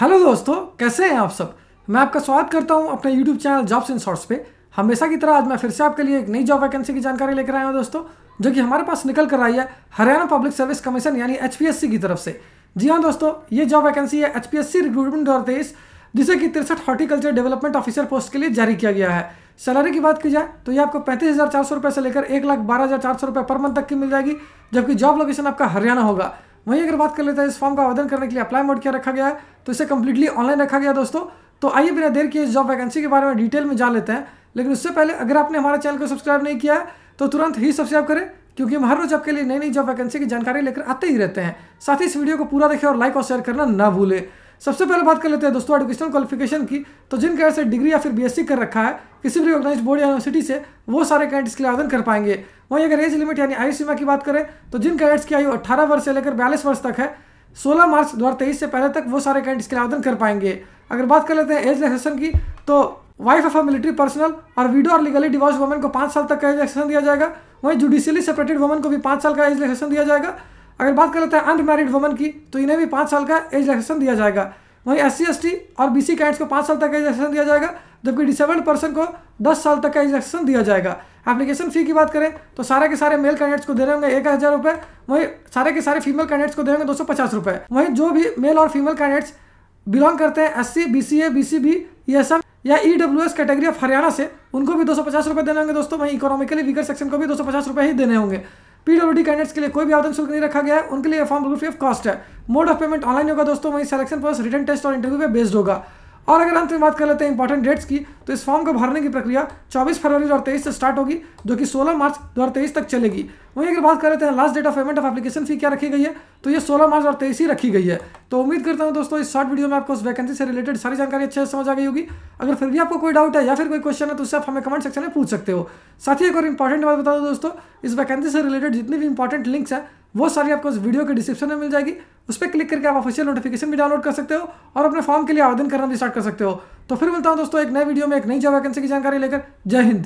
hello दोस्तों कैसे हैं आप सब मैं आपका स्वागत करता हूं अपने YouTube channel jobs in shorts पे हमेशा की तरह आज मैं फिर से आपके लिए एक नई जॉब वैकेंसी की जानकारी लेकर आया हूं दोस्तों जो कि हमारे पास निकल कर आई है हरियाणा पब्लिक सर्विस कमीशन यानी एच की तरफ से जी हाँ दोस्तों ये जॉब वैकेंसी है एच रिक्रूटमेंट दो हज़ार तेईस जिसे कि तिरसठ हॉर्टिकल्चर डेवलपमेंट ऑफिसर पोस्ट के लिए जारी किया गया है सैलरी की बात की जाए तो ये आपको पैंतीस हज़ार चार सौ रुपये से लेकर एक लाख बारह हज़ार चार सौ रुपये पर मंथ तक की मिल जाएगी जबकि जॉब लोकेशन आपका हरियाणा होगा वहीं अगर बात कर लेते हैं इस फॉर्म का आवेदन करने के लिए अप्लाई मोड क्या रखा गया है तो इसे कम्प्लीटली ऑनलाइन रखा गया दोस्तों तो आइए बिना देर के इस जॉब वैकेंसी के बारे में डिटेल में जान लेते हैं लेकिन उससे पहले अगर आपने हमारे चैनल को सब्सक्राइब नहीं किया है तो तुरंत ही सब्सक्राइब करें क्योंकि हम हर रोज आपके लिए नई नई जॉब वैकेंसी की जानकारी लेकर आते ही रहते हैं साथ ही इस वीडियो को पूरा देखें और लाइक और शेयर करना ना भूलें सबसे पहले बात कर लेते हैं दोस्तों एडुकेशनल क्वालिफिकेशन की तो जिन कैंडिडेट से डिग्री या फिर बीएससी कर रखा है किसी भी ऑर्गेनाइज बोर्ड या यूनिवर्सिटी से वो सारे कैंडिडेट्स के लिए आवेदन कर पाएंगे वहीं अगर एज लिमिट यानी आयु सीमा की बात करें तो जिन कैंडिडेट्स की आयु अट्ठारह वर्ष से लेकर बयालीस वर्ष तक है सोलह मार्च दो से पहले तक वो सारे कैंडिडेट्स के लिए आवेदन कर पाएंगे अगर बात कर लेते हैं एज रिलेक्सेशन की तो wife of a military personnel और वीडो और लीगली डिवॉर्स वुमन को पाँच साल तक का एज रिलेक्सेशन दिया जाएगा वहीं जुडिशियली सेपरेटेड वुमन को भी पाँच साल का एज रिलेक्सेशन दिया जाएगा अगर बात कर लेते हैं अनमेरिड वुमन की तो इन्हें भी पाँच साल का एज रिलेक्सेशन दिया जाएगा वहीं एस सी और बी सी कैंड्स को पाँच साल तक का एज रिलेक्सेशन दिया जाएगा जबकि डिसेबल्ड पर्सन को दस साल तक का एज रिलेक्सेशन दिया जाएगा एप्लीकेशन फ़ी की बात करें तो सारे के सारे मेल कैंडिडेट्स को दे रहे होंगे एक हज़ार रुपये वहीं सारे के सारे फीमेल कैंडिडेट्स को दे रहे होंगे दो सौ पचास रुपये वहीं जो भी मेल और फीमेल कैंडिडेट्स बिलोंग करते हैं S C B C A B C B E S M या E W S category of Haryana से उनको भी दो सौ पचास रुपये देने होंगे दोस्तों वहीं इकोनॉमिकली वीकर सेक्शन को भी दो सौ पचास रुपये ही देने होंगे पीडब्ल्यूडी कैंडिडेट्स के लिए कोई भी आवेदन शुल्क नहीं रखा गया है उनके लिए फॉर्म बिल्कुल फ्री ऑफ कॉस्ट है मोड ऑफ पेमेंट ऑनलाइन होगा दोस्तों वहीं सिलेक्शन प्रोसेस रिटर्न टेस्ट और इंटरव्यू पे बेस्ड होगा और अगर अंत में बात कर लेते हैं इंपॉर्टेंट डेट्स की तो इस फॉर्म को भरने की प्रक्रिया 24 फरवरी 2023 से स्टार्ट होगी जो कि 16 मार्च 2023 तक चलेगी वहीं अगर बात कर लेते हैं last date of payment of application fee क्या रखी गई है तो ये 16 मार्च 2023 ही रखी गई है तो उम्मीद करता हूँ दोस्तों इस शॉर्ट वीडियो में आपको उस वैकेंसी से रिलेटेड सारी जानकारी अच्छे से समझ आ गई होगी अगर फिर भी आपको कोई डाउट है या फिर कोई क्वेश्चन है तो उससे आप हमें कमेंट सेक्शन में पूछ सकते हो साथ ही एक और इंपॉर्टेंट बात बता दो दोस्तों इस वैकेंसी से रिलेटेड जितनी भी इंपॉर्टेंट लिंक्स हैं वो सारी आपको उस वीडियो के डिस्क्रिप्शन में मिल जाएगी उस पर क्लिक करके आप ऑफिशियल नोटिफिकेशन भी डाउनलोड कर सकते हो और अपने फॉर्म के लिए आवेदन करना भी स्टार्ट कर सकते हो तो फिर मिलता हूँ दोस्तों एक नए वीडियो में एक नई जॉब वैकेंसी की जानकारी लेकर जय हिंद